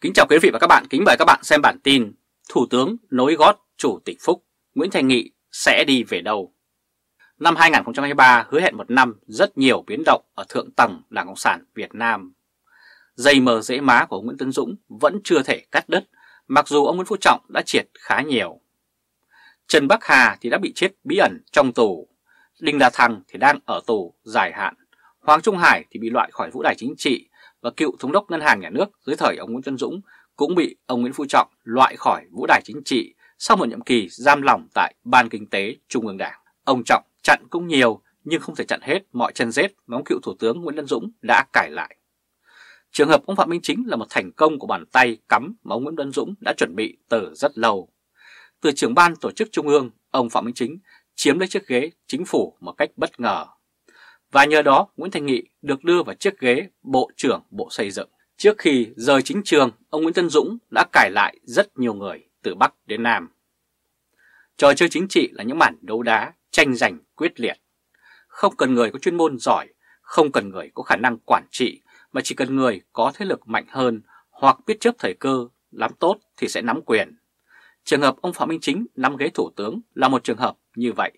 Kính chào quý vị và các bạn, kính mời các bạn xem bản tin Thủ tướng nối gót Chủ tịch Phúc Nguyễn Thành Nghị sẽ đi về đâu? Năm 2023 hứa hẹn một năm rất nhiều biến động ở thượng tầng Đảng Cộng sản Việt Nam. Dây mờ dễ má của Nguyễn Tấn Dũng vẫn chưa thể cắt đứt, mặc dù ông Nguyễn Phú Trọng đã triệt khá nhiều. Trần Bắc Hà thì đã bị chết bí ẩn trong tù, Đinh La Thăng thì đang ở tù dài hạn, Hoàng Trung Hải thì bị loại khỏi vũ đài chính trị và cựu thống đốc ngân hàng nhà nước dưới thời ông Nguyễn Xuân Dũng cũng bị ông Nguyễn Phú Trọng loại khỏi vũ đài chính trị sau một nhiệm kỳ giam lỏng tại Ban Kinh tế Trung ương Đảng. Ông Trọng chặn cũng nhiều nhưng không thể chặn hết mọi chân rết mà ông cựu Thủ tướng Nguyễn Văn Dũng đã cải lại. Trường hợp ông Phạm Minh Chính là một thành công của bàn tay cắm mà ông Nguyễn Văn Dũng đã chuẩn bị từ rất lâu. Từ trưởng ban tổ chức Trung ương, ông Phạm Minh Chính chiếm lấy chiếc ghế chính phủ một cách bất ngờ và nhờ đó Nguyễn Thành Nghị được đưa vào chiếc ghế Bộ trưởng Bộ Xây dựng. Trước khi rời chính trường, ông Nguyễn Tân Dũng đã cải lại rất nhiều người từ Bắc đến Nam. Trò chơi chính trị là những màn đấu đá, tranh giành quyết liệt. Không cần người có chuyên môn giỏi, không cần người có khả năng quản trị, mà chỉ cần người có thế lực mạnh hơn hoặc biết chấp thời cơ, lắm tốt thì sẽ nắm quyền. Trường hợp ông Phạm Minh Chính nắm ghế thủ tướng là một trường hợp như vậy.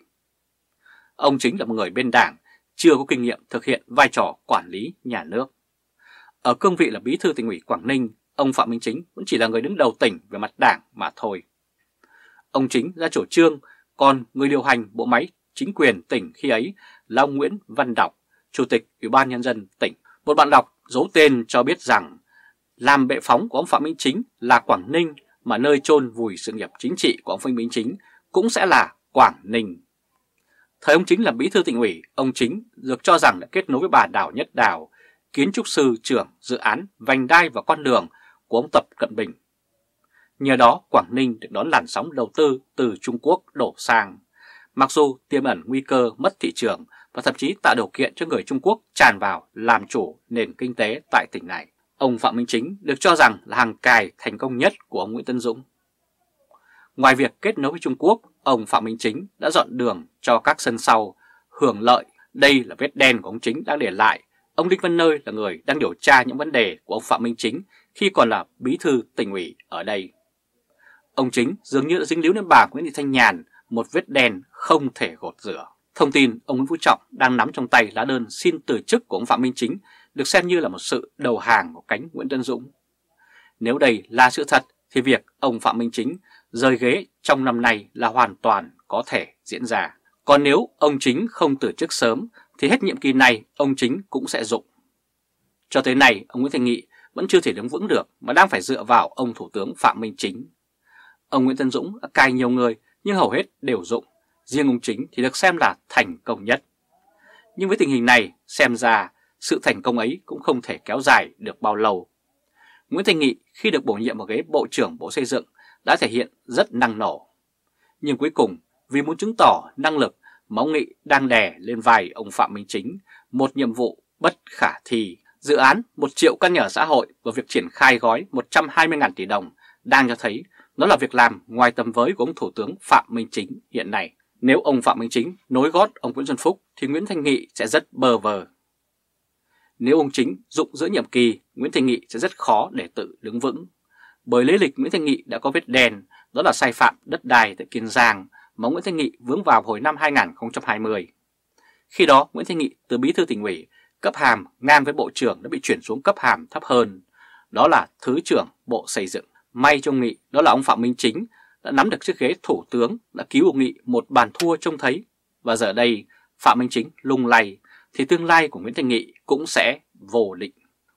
Ông Chính là một người bên đảng chưa có kinh nghiệm thực hiện vai trò quản lý nhà nước. Ở cương vị là bí thư tỉnh ủy Quảng Ninh, ông Phạm Minh Chính cũng chỉ là người đứng đầu tỉnh về mặt đảng mà thôi. Ông Chính ra chủ trương, còn người điều hành bộ máy chính quyền tỉnh khi ấy là ông Nguyễn Văn Đọc, Chủ tịch Ủy ban Nhân dân tỉnh. Một bạn đọc giấu tên cho biết rằng làm bệ phóng của ông Phạm Minh Chính là Quảng Ninh mà nơi chôn vùi sự nghiệp chính trị của ông Phạm Minh Chính cũng sẽ là Quảng Ninh. Thời ông Chính làm bí thư tỉnh ủy, ông Chính được cho rằng đã kết nối với bà Đào Nhất Đào, kiến trúc sư trưởng dự án Vành Đai và Con Đường của ông Tập Cận Bình. Nhờ đó, Quảng Ninh được đón làn sóng đầu tư từ Trung Quốc đổ sang, mặc dù tiềm ẩn nguy cơ mất thị trường và thậm chí tạo điều kiện cho người Trung Quốc tràn vào làm chủ nền kinh tế tại tỉnh này. Ông Phạm Minh Chính được cho rằng là hàng cài thành công nhất của ông Nguyễn Tân Dũng. Ngoài việc kết nối với Trung Quốc, ông Phạm Minh Chính đã dọn đường cho các sân sau hưởng lợi. Đây là vết đen của ông Chính đang để lại. Ông Đinh Văn Nơi là người đang điều tra những vấn đề của ông Phạm Minh Chính khi còn là bí thư tỉnh ủy ở đây. Ông Chính dường như đã dính líu đến bà Nguyễn Thị Thanh Nhàn một vết đen không thể gột rửa. Thông tin ông Nguyễn Phú Trọng đang nắm trong tay lá đơn xin từ chức của ông Phạm Minh Chính được xem như là một sự đầu hàng của cánh Nguyễn Tân Dũng. Nếu đây là sự thật thì việc ông Phạm Minh Chính rời ghế trong năm nay là hoàn toàn có thể diễn ra. Còn nếu ông Chính không từ chức sớm thì hết nhiệm kỳ này ông Chính cũng sẽ dụng. Cho tới nay, ông Nguyễn Thành Nghị vẫn chưa thể đứng vững được mà đang phải dựa vào ông Thủ tướng Phạm Minh Chính. Ông Nguyễn Tân Dũng đã cài nhiều người nhưng hầu hết đều dụng, riêng ông Chính thì được xem là thành công nhất. Nhưng với tình hình này, xem ra sự thành công ấy cũng không thể kéo dài được bao lâu Nguyễn Thành Nghị khi được bổ nhiệm vào ghế Bộ trưởng Bộ Xây dựng đã thể hiện rất năng nổ. Nhưng cuối cùng, vì muốn chứng tỏ năng lực mà ông Nghị đang đè lên vai ông Phạm Minh Chính một nhiệm vụ bất khả thi. Dự án 1 triệu căn nhà xã hội và việc triển khai gói 120.000 tỷ đồng đang cho thấy nó là việc làm ngoài tầm với của ông Thủ tướng Phạm Minh Chính hiện nay. Nếu ông Phạm Minh Chính nối gót ông Nguyễn Xuân Phúc thì Nguyễn Thanh Nghị sẽ rất bờ vờ nếu ông chính dụng giữa nhiệm kỳ, Nguyễn Thành Nghị sẽ rất khó để tự đứng vững. Bởi lý lịch Nguyễn Thành Nghị đã có vết đèn, đó là sai phạm đất đai tại Kiên Giang mà Nguyễn Thành Nghị vướng vào hồi năm 2020. Khi đó, Nguyễn Thành Nghị từ bí thư tỉnh ủy, cấp hàm ngang với bộ trưởng đã bị chuyển xuống cấp hàm thấp hơn, đó là Thứ trưởng Bộ Xây dựng. May cho Nghị, đó là ông Phạm Minh Chính đã nắm được chiếc ghế thủ tướng, đã cứu ông Nghị một bàn thua trông thấy. Và giờ đây, Phạm Minh Chính lung lay, thì tương lai của Nguyễn Thanh Nghị cũng sẽ vô định.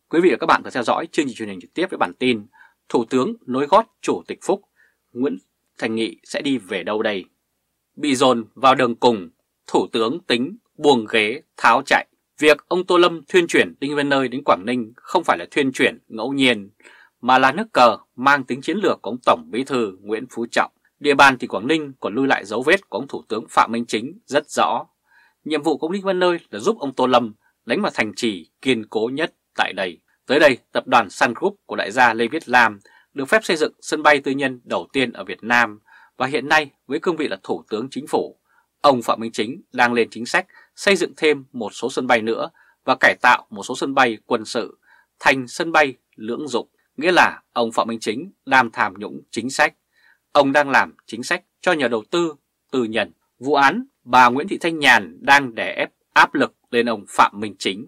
Quý vị và các bạn có theo dõi chương trình truyền hình trực tiếp với bản tin Thủ tướng nối gót Chủ tịch Phúc, Nguyễn Thành Nghị sẽ đi về đâu đây? Bị dồn vào đường cùng, Thủ tướng tính buông ghế tháo chạy. Việc ông Tô Lâm thuyên chuyển Đinh Văn Nơi đến Quảng Ninh không phải là thuyên chuyển ngẫu nhiên, mà là nước cờ mang tính chiến lược của ông Tổng Bí Thư Nguyễn Phú Trọng. Địa bàn thì Quảng Ninh còn lưu lại dấu vết của ông Thủ tướng Phạm Minh Chính rất rõ Nhiệm vụ của ông Lý Văn Nơi là giúp ông Tô Lâm đánh vào thành trì kiên cố nhất tại đây. Tới đây, tập đoàn Sun Group của đại gia Lê Viết Lam được phép xây dựng sân bay tư nhân đầu tiên ở Việt Nam và hiện nay với cương vị là Thủ tướng Chính phủ, ông Phạm Minh Chính đang lên chính sách xây dựng thêm một số sân bay nữa và cải tạo một số sân bay quân sự thành sân bay lưỡng dụng, nghĩa là ông Phạm Minh Chính đang tham nhũng chính sách. Ông đang làm chính sách cho nhà đầu tư, tư nhân. Vụ án bà Nguyễn Thị Thanh Nhàn đang đè ép áp lực lên ông Phạm Minh Chính.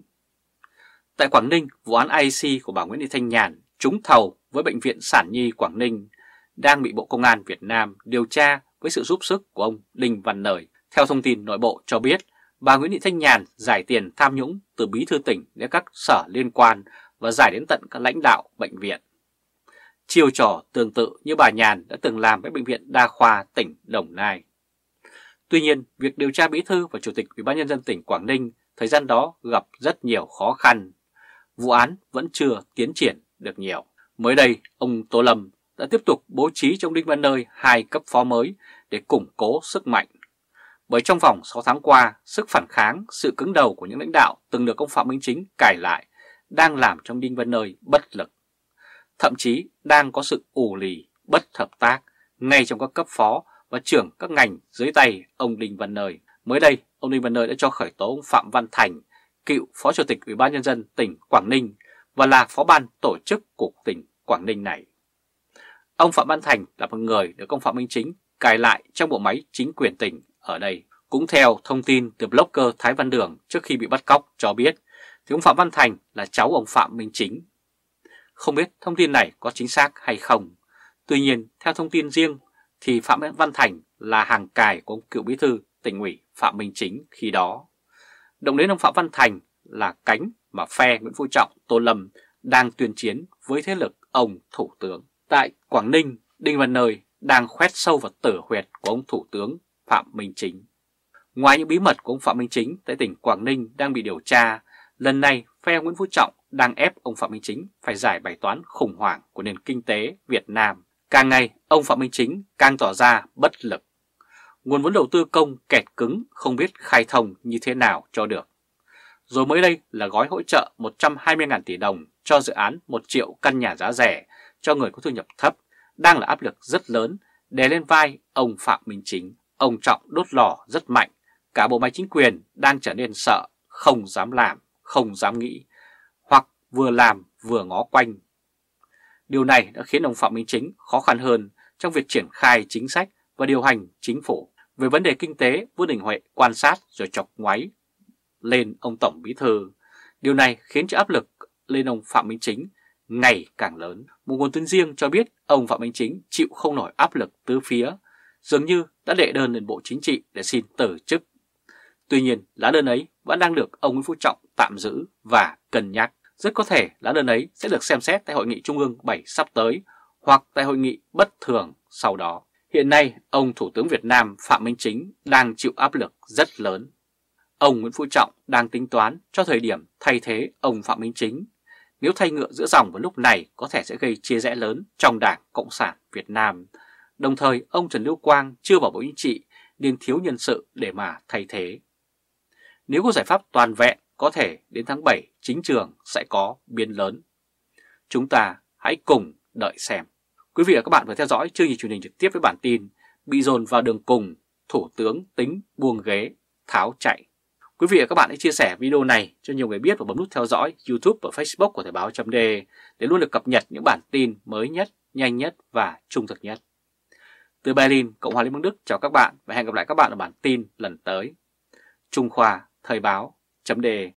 Tại Quảng Ninh, vụ án IC của bà Nguyễn Thị Thanh Nhàn trúng thầu với Bệnh viện Sản Nhi Quảng Ninh đang bị Bộ Công an Việt Nam điều tra với sự giúp sức của ông Đinh Văn Nời. Theo thông tin nội bộ cho biết, bà Nguyễn Thị Thanh Nhàn giải tiền tham nhũng từ bí thư tỉnh đến các sở liên quan và giải đến tận các lãnh đạo bệnh viện. Chiêu trò tương tự như bà Nhàn đã từng làm với Bệnh viện Đa khoa tỉnh Đồng Nai. Tuy nhiên, việc điều tra bí thư và chủ tịch Ủy ban nhân dân tỉnh Quảng Ninh thời gian đó gặp rất nhiều khó khăn. Vụ án vẫn chưa tiến triển được nhiều. Mới đây, ông Tô Lâm đã tiếp tục bố trí trong Đinh Văn Nơi hai cấp phó mới để củng cố sức mạnh. Bởi trong vòng 6 tháng qua, sức phản kháng, sự cứng đầu của những lãnh đạo từng được ông Phạm Minh Chính cải lại đang làm trong Đinh Văn Nơi bất lực. Thậm chí đang có sự ủ lì, bất hợp tác ngay trong các cấp phó và trưởng các ngành dưới tay ông Đinh Văn Nơi. Mới đây, ông Đinh Văn Nơi đã cho khởi tố ông Phạm Văn Thành, cựu Phó Chủ tịch Ủy ban Nhân dân tỉnh Quảng Ninh và là phó ban tổ chức của tỉnh Quảng Ninh này. Ông Phạm Văn Thành là một người được ông Phạm Minh Chính cài lại trong bộ máy chính quyền tỉnh ở đây. Cũng theo thông tin từ blogger Thái Văn Đường trước khi bị bắt cóc cho biết, thì ông Phạm Văn Thành là cháu ông Phạm Minh Chính. Không biết thông tin này có chính xác hay không. Tuy nhiên, theo thông tin riêng thì Phạm Văn Thành là hàng cài của ông cựu bí thư tỉnh ủy Phạm Minh Chính khi đó. Động đến ông Phạm Văn Thành là cánh mà phe Nguyễn Phú Trọng, Tô Lâm đang tuyên chiến với thế lực ông Thủ tướng. Tại Quảng Ninh, Đinh Văn Nơi đang khoét sâu vào tử huyệt của ông Thủ tướng Phạm Minh Chính. Ngoài những bí mật của ông Phạm Minh Chính tại tỉnh Quảng Ninh đang bị điều tra, lần này phe Nguyễn Phú Trọng đang ép ông Phạm Minh Chính phải giải bài toán khủng hoảng của nền kinh tế Việt Nam Càng ngày, ông Phạm Minh Chính càng tỏ ra bất lực. Nguồn vốn đầu tư công kẹt cứng không biết khai thông như thế nào cho được. Rồi mới đây là gói hỗ trợ 120.000 tỷ đồng cho dự án 1 triệu căn nhà giá rẻ cho người có thu nhập thấp đang là áp lực rất lớn đè lên vai ông Phạm Minh Chính. Ông Trọng đốt lò rất mạnh, cả bộ máy chính quyền đang trở nên sợ, không dám làm, không dám nghĩ, hoặc vừa làm vừa ngó quanh Điều này đã khiến ông Phạm Minh Chính khó khăn hơn trong việc triển khai chính sách và điều hành chính phủ. Về vấn đề kinh tế, Vương Đình Huệ quan sát rồi chọc ngoáy lên ông Tổng Bí Thư. Điều này khiến cho áp lực lên ông Phạm Minh Chính ngày càng lớn. Một nguồn tin riêng cho biết ông Phạm Minh Chính chịu không nổi áp lực tứ phía, dường như đã đệ đơn lên Bộ Chính trị để xin từ chức. Tuy nhiên, lá đơn ấy vẫn đang được ông Nguyễn Phú Trọng tạm giữ và cân nhắc. Rất có thể lá đơn ấy sẽ được xem xét tại Hội nghị Trung ương 7 sắp tới hoặc tại Hội nghị bất thường sau đó. Hiện nay, ông Thủ tướng Việt Nam Phạm Minh Chính đang chịu áp lực rất lớn. Ông Nguyễn Phú Trọng đang tính toán cho thời điểm thay thế ông Phạm Minh Chính. Nếu thay ngựa giữa dòng vào lúc này có thể sẽ gây chia rẽ lớn trong Đảng Cộng sản Việt Nam. Đồng thời, ông Trần Lưu Quang chưa vào Bộ Chính trị nên thiếu nhân sự để mà thay thế. Nếu có giải pháp toàn vẹn có thể đến tháng 7 chính trường sẽ có biên lớn. Chúng ta hãy cùng đợi xem. Quý vị và các bạn vừa theo dõi chương trình truyền hình trực tiếp với bản tin Bị dồn vào đường cùng, Thủ tướng tính buông ghế, tháo chạy. Quý vị và các bạn hãy chia sẻ video này cho nhiều người biết và bấm nút theo dõi YouTube và Facebook của Thời báo chấm để luôn được cập nhật những bản tin mới nhất, nhanh nhất và trung thực nhất. Từ Berlin, Cộng hòa Liên bang Đức chào các bạn và hẹn gặp lại các bạn ở bản tin lần tới. Trung Khoa, Thời báo chấm đề